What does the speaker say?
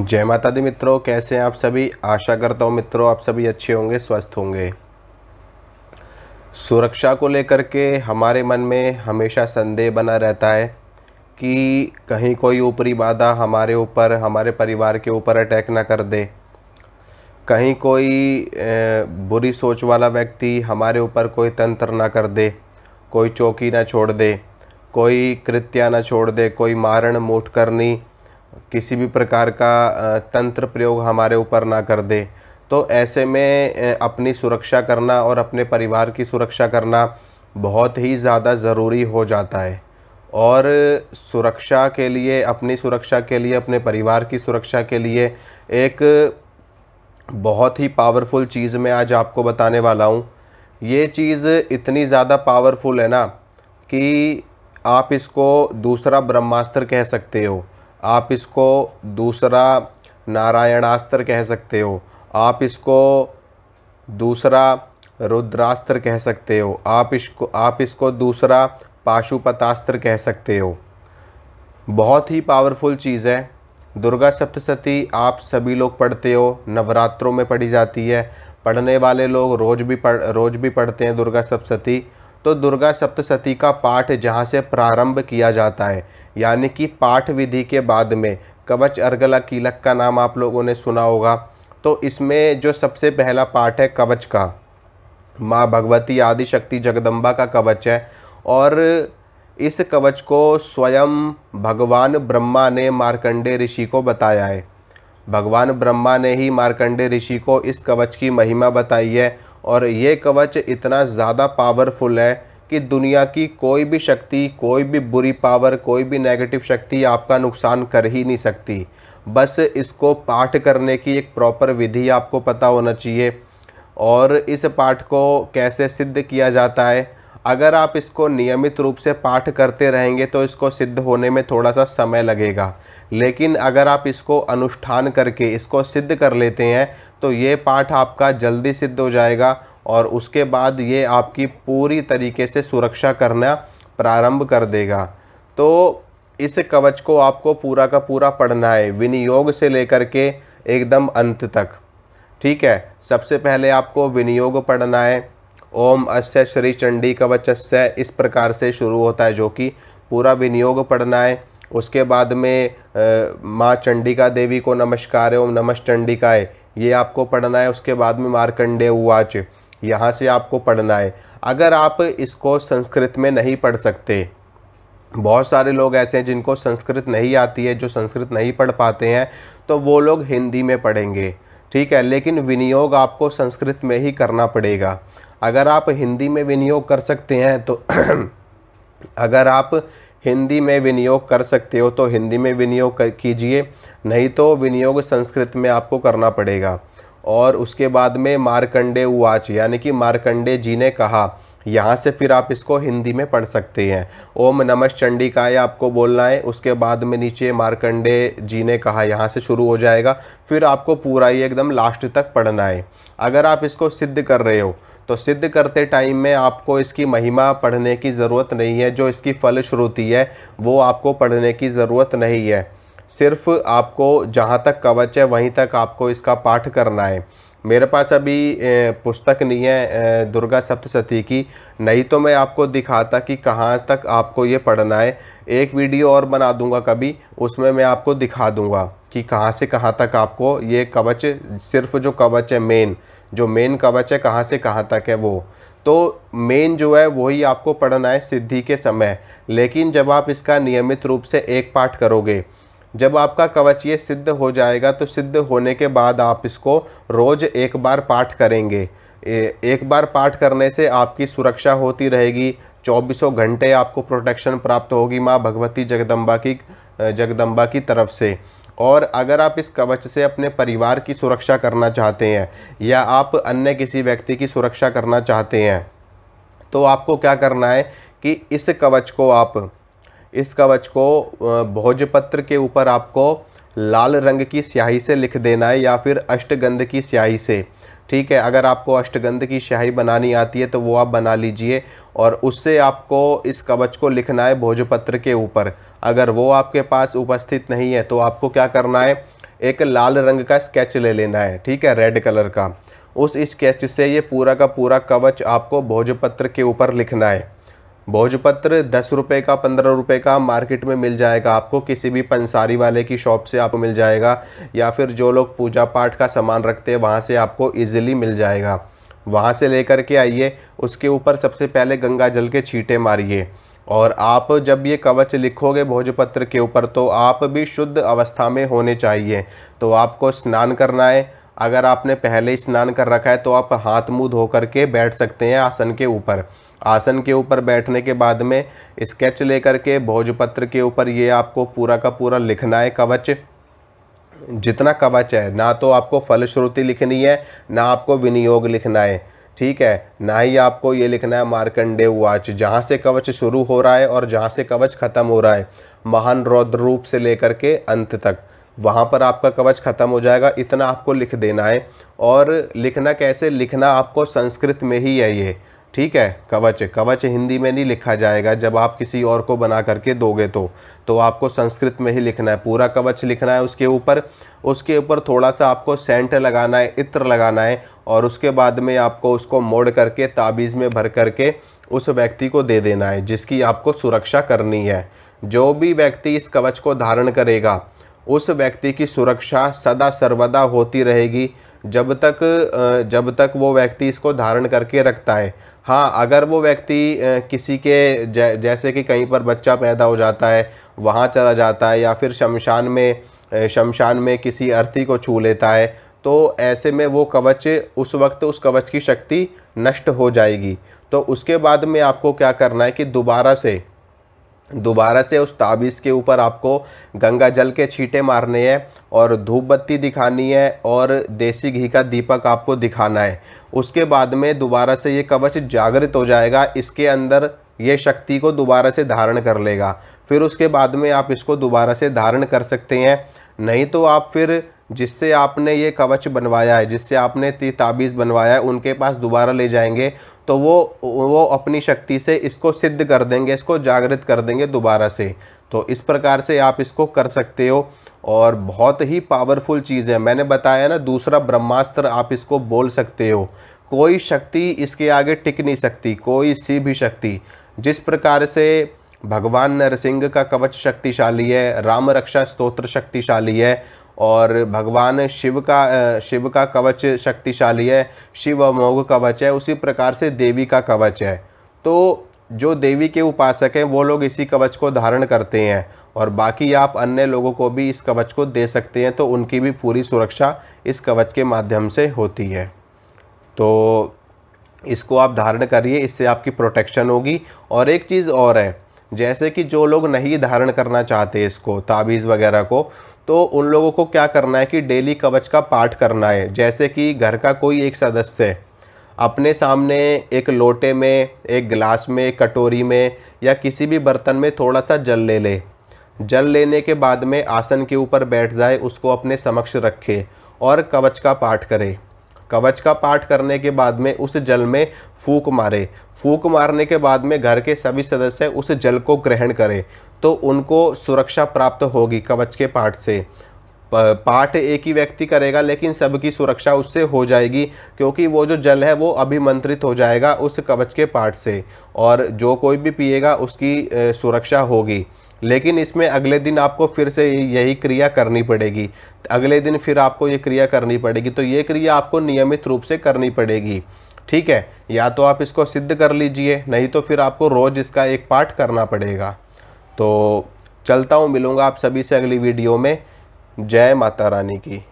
जय माता दी मित्रों कैसे हैं आप सभी आशा करता हूँ मित्रों आप सभी अच्छे होंगे स्वस्थ होंगे सुरक्षा को लेकर के हमारे मन में हमेशा संदेह बना रहता है कि कहीं कोई ऊपरी बाधा हमारे ऊपर हमारे परिवार के ऊपर अटैक ना कर दे कहीं कोई बुरी सोच वाला व्यक्ति हमारे ऊपर कोई तंत्र ना कर दे कोई चौकी ना छोड़ दे कोई कृत्या ना छोड़ दे कोई मारण मूठ करनी किसी भी प्रकार का तंत्र प्रयोग हमारे ऊपर ना कर दे तो ऐसे में अपनी सुरक्षा करना और अपने परिवार की सुरक्षा करना बहुत ही ज़्यादा ज़रूरी हो जाता है और सुरक्षा के लिए अपनी सुरक्षा के लिए अपने परिवार की सुरक्षा के लिए एक बहुत ही पावरफुल चीज़ मैं आज आपको बताने वाला हूँ ये चीज़ इतनी ज़्यादा पावरफुल है ना कि आप इसको दूसरा ब्रह्मास्त्र कह सकते हो आप इसको दूसरा नारायणास्त्र कह सकते हो आप इसको दूसरा रुद्रास्त्र कह सकते हो आप इसको आप इसको दूसरा पाशुपतास्त्र कह सकते हो बहुत ही पावरफुल चीज़ है दुर्गा सप्तशती आप सभी लोग पढ़ते हो नवरात्रों में पढ़ी जाती है पढ़ने वाले लोग रोज़ भी पढ़ रोज़ भी पढ़ते हैं दुर्गा सप्तशती तो दुर्गा सप्तशती का पाठ जहाँ से प्रारंभ किया जाता है यानी कि पाठ विधि के बाद में कवच अर्गला कीलक का नाम आप लोगों ने सुना होगा तो इसमें जो सबसे पहला पाठ है कवच का माँ भगवती आदि शक्ति जगदम्बा का कवच है और इस कवच को स्वयं भगवान ब्रह्मा ने मार्कंडे ऋषि को बताया है भगवान ब्रह्मा ने ही मार्कंडे ऋषि को इस कवच की महिमा बताई है और ये कवच इतना ज़्यादा पावरफुल है कि दुनिया की कोई भी शक्ति कोई भी बुरी पावर कोई भी नेगेटिव शक्ति आपका नुकसान कर ही नहीं सकती बस इसको पाठ करने की एक प्रॉपर विधि आपको पता होना चाहिए और इस पाठ को कैसे सिद्ध किया जाता है अगर आप इसको नियमित रूप से पाठ करते रहेंगे तो इसको सिद्ध होने में थोड़ा सा समय लगेगा लेकिन अगर आप इसको अनुष्ठान करके इसको सिद्ध कर लेते हैं तो ये पाठ आपका जल्दी सिद्ध हो जाएगा और उसके बाद ये आपकी पूरी तरीके से सुरक्षा करना प्रारंभ कर देगा तो इस कवच को आपको पूरा का पूरा पढ़ना है विनियोग से लेकर के एकदम अंत तक ठीक है सबसे पहले आपको विनियोग पढ़ना है ओम अस्य श्री चंडी कवच अस्य इस प्रकार से शुरू होता है जो कि पूरा विनियोग पढ़ना है उसके बाद में माँ चंडिका देवी को नमस्कार ओम चंडिका है ये आपको पढ़ना है उसके बाद में मार्कंडे उवाच यहाँ से आपको पढ़ना है अगर आप इसको संस्कृत में नहीं पढ़ सकते बहुत सारे लोग ऐसे हैं जिनको संस्कृत नहीं आती है जो संस्कृत नहीं पढ़ पाते हैं तो वो लोग हिंदी में पढ़ेंगे ठीक है लेकिन विनियोग आपको संस्कृत में ही करना पड़ेगा अगर आप हिंदी में विनियोग कर सकते हैं तो अगर आप हिंदी में विनियोग कर सकते हो तो हिंदी में विनियोग कीजिए नहीं तो विनियोग संस्कृत में आपको करना पड़ेगा और उसके बाद में मारकंडे उवाच यानी कि मारकंडे जी ने कहा यहाँ से फिर आप इसको हिंदी में पढ़ सकते हैं ओम नमः चंडिकाए आपको बोलना है उसके बाद में नीचे मारकंडे जी ने कहा यहाँ से शुरू हो जाएगा फिर आपको पूरा ही एकदम लास्ट तक पढ़ना है अगर आप इसको सिद्ध कर रहे हो तो सिद्ध करते टाइम में आपको इसकी महिमा पढ़ने की ज़रूरत नहीं है जो इसकी फलश्रुति है वो आपको पढ़ने की ज़रूरत नहीं है सिर्फ आपको जहाँ तक कवच है वहीं तक आपको इसका पाठ करना है मेरे पास अभी पुस्तक नहीं है दुर्गा सप्तशती की नहीं तो मैं आपको दिखाता कि कहाँ तक आपको ये पढ़ना है एक वीडियो और बना दूंगा कभी उसमें मैं आपको दिखा दूंगा कि कहाँ से कहाँ तक आपको ये कवच सिर्फ जो कवच है मेन जो मेन कवच है कहाँ से कहाँ तक है वो तो मेन जो है वही आपको पढ़ना है सिद्धि के समय लेकिन जब आप इसका नियमित रूप से एक पाठ करोगे जब आपका कवच ये सिद्ध हो जाएगा तो सिद्ध होने के बाद आप इसको रोज़ एक बार पाठ करेंगे एक बार पाठ करने से आपकी सुरक्षा होती रहेगी चौबीसों घंटे आपको प्रोटेक्शन प्राप्त होगी माँ भगवती जगदम्बा की जगदम्बा की तरफ से और अगर आप इस कवच से अपने परिवार की सुरक्षा करना चाहते हैं या आप अन्य किसी व्यक्ति की सुरक्षा करना चाहते हैं तो आपको क्या करना है कि इस कवच को आप इस कवच को भोजपत्र के ऊपर आपको लाल रंग की स्याही से लिख देना है या फिर अष्टगंध की स्याही से ठीक है अगर आपको अष्टगंध की स्याही बनानी आती है तो वो आप बना लीजिए और उससे आपको इस कवच को लिखना है भोजपत्र के ऊपर अगर वो आपके पास उपस्थित नहीं है तो आपको क्या करना है एक लाल रंग का स्केच ले लेना है ठीक है रेड कलर का उस स्केच से ये पूरा का पूरा कवच आपको भोजपत्र के ऊपर लिखना है भोजपत्र दस रुपये का पंद्रह रुपये का मार्केट में मिल जाएगा आपको किसी भी पंसारी वाले की शॉप से आपको मिल जाएगा या फिर जो लोग पूजा पाठ का सामान रखते हैं वहाँ से आपको ईजिली मिल जाएगा वहाँ से लेकर के आइए उसके ऊपर सबसे पहले गंगा जल के छींटे मारिए और आप जब ये कवच लिखोगे भोजपत्र के ऊपर तो आप भी शुद्ध अवस्था में होने चाहिए तो आपको स्नान करना है अगर आपने पहले ही स्नान कर रखा है तो आप हाथ मुँह धो करके बैठ सकते हैं आसन के ऊपर आसन के ऊपर बैठने के बाद में स्केच लेकर के भोजपत्र के ऊपर ये आपको पूरा का पूरा लिखना है कवच जितना कवच है ना तो आपको फलश्रुति लिखनी है ना आपको विनियोग लिखना है ठीक है ना ही आपको ये लिखना है मार्कंडे वाच जहाँ से कवच शुरू हो रहा है और जहाँ से कवच ख़त्म हो रहा है महान रौद्र रूप से लेकर के अंत तक वहाँ पर आपका कवच ख़त्म हो जाएगा इतना आपको लिख देना है और लिखना कैसे लिखना आपको संस्कृत में ही है ये ठीक है कवच कवच हिंदी में नहीं लिखा जाएगा जब आप किसी और को बना करके दोगे तो तो आपको संस्कृत में ही लिखना है पूरा कवच लिखना है उसके ऊपर उसके ऊपर थोड़ा सा आपको सेंट लगाना है इत्र लगाना है और उसके बाद में आपको उसको मोड़ करके ताबीज़ में भर करके उस व्यक्ति को दे देना है जिसकी आपको सुरक्षा करनी है जो भी व्यक्ति इस कवच को धारण करेगा उस व्यक्ति की सुरक्षा सदा सर्वदा होती रहेगी जब तक जब तक वो व्यक्ति इसको धारण करके रखता है हाँ अगर वो व्यक्ति किसी के जै, जैसे कि कहीं पर बच्चा पैदा हो जाता है वहाँ चला जाता है या फिर शमशान में शमशान में किसी अर्थी को छू लेता है तो ऐसे में वो कवच उस वक्त उस कवच की शक्ति नष्ट हो जाएगी तो उसके बाद में आपको क्या करना है कि दोबारा से दोबारा से उस ताबीज़ के ऊपर आपको गंगा जल के छींटे मारने हैं और धूप बत्ती दिखानी है और देसी घी का दीपक आपको दिखाना है उसके बाद में दोबारा से ये कवच जागृत हो जाएगा इसके अंदर ये शक्ति को दोबारा से धारण कर लेगा फिर उसके बाद में आप इसको दोबारा से धारण कर सकते हैं नहीं तो आप फिर जिससे आपने ये कवच बनवाया है जिससे आपने ताबीज़ बनवाया है उनके पास दोबारा ले जाएंगे तो वो वो अपनी शक्ति से इसको सिद्ध कर देंगे इसको जागृत कर देंगे दोबारा से तो इस प्रकार से आप इसको कर सकते हो और बहुत ही पावरफुल चीज़ है मैंने बताया ना दूसरा ब्रह्मास्त्र आप इसको बोल सकते हो कोई शक्ति इसके आगे टिक नहीं सकती कोई सी भी शक्ति जिस प्रकार से भगवान नरसिंह का कवच शक्तिशाली है राम रक्षा स्तोत्र शक्तिशाली है और भगवान शिव का शिव का कवच शक्तिशाली है शिव अमोघ कवच है उसी प्रकार से देवी का कवच है तो जो देवी के उपासक हैं वो लोग इसी कवच को धारण करते हैं और बाकी आप अन्य लोगों को भी इस कवच को दे सकते हैं तो उनकी भी पूरी सुरक्षा इस कवच के माध्यम से होती है तो इसको आप धारण करिए इससे आपकी प्रोटेक्शन होगी और एक चीज़ और है जैसे कि जो लोग नहीं धारण करना चाहते इसको ताबीज़ वगैरह को तो उन लोगों को क्या करना है कि डेली कवच का पाठ करना है जैसे कि घर का कोई एक सदस्य अपने सामने एक लोटे में एक गिलास में एक कटोरी में या किसी भी बर्तन में थोड़ा सा जल ले ले जल लेने के बाद में आसन के ऊपर बैठ जाए उसको अपने समक्ष रखे और कवच का पाठ करे कवच का पाठ करने के बाद में उस जल में फूक मारे फूक मारने के बाद में घर के सभी सदस्य उस जल को ग्रहण करें तो उनको सुरक्षा प्राप्त होगी कवच के पाठ से पाठ एक ही व्यक्ति करेगा लेकिन सबकी सुरक्षा उससे हो जाएगी क्योंकि वो जो जल है वो अभिमंत्रित हो जाएगा उस कवच के पाठ से और जो कोई भी पिएगा उसकी सुरक्षा होगी लेकिन इसमें अगले दिन आपको फिर से यही क्रिया करनी पड़ेगी अगले दिन फिर आपको ये क्रिया करनी पड़ेगी तो ये क्रिया आपको नियमित रूप से करनी पड़ेगी ठीक है या तो आप इसको सिद्ध कर लीजिए नहीं तो फिर आपको रोज़ इसका एक पाठ करना पड़ेगा तो चलता हूँ मिलूँगा आप सभी से अगली वीडियो में जय माता रानी की